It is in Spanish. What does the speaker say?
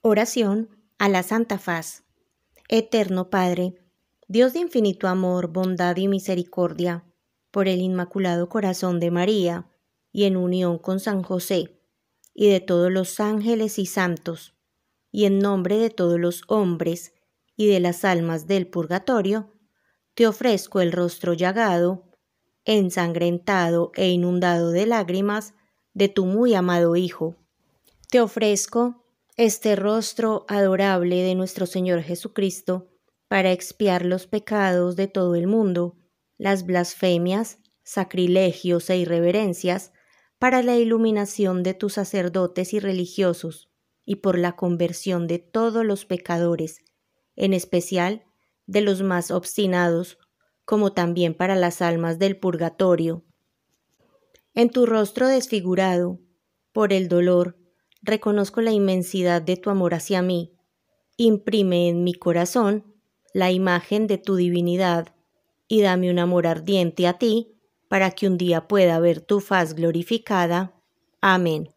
Oración a la Santa Faz. Eterno Padre, Dios de infinito amor, bondad y misericordia, por el Inmaculado Corazón de María, y en unión con San José, y de todos los ángeles y santos, y en nombre de todos los hombres y de las almas del purgatorio, te ofrezco el rostro llagado, ensangrentado e inundado de lágrimas de tu muy amado Hijo. Te ofrezco este rostro adorable de nuestro Señor Jesucristo para expiar los pecados de todo el mundo, las blasfemias, sacrilegios e irreverencias, para la iluminación de tus sacerdotes y religiosos, y por la conversión de todos los pecadores, en especial de los más obstinados, como también para las almas del purgatorio. En tu rostro desfigurado, por el dolor, reconozco la inmensidad de tu amor hacia mí. Imprime en mi corazón la imagen de tu divinidad y dame un amor ardiente a ti para que un día pueda ver tu faz glorificada. Amén.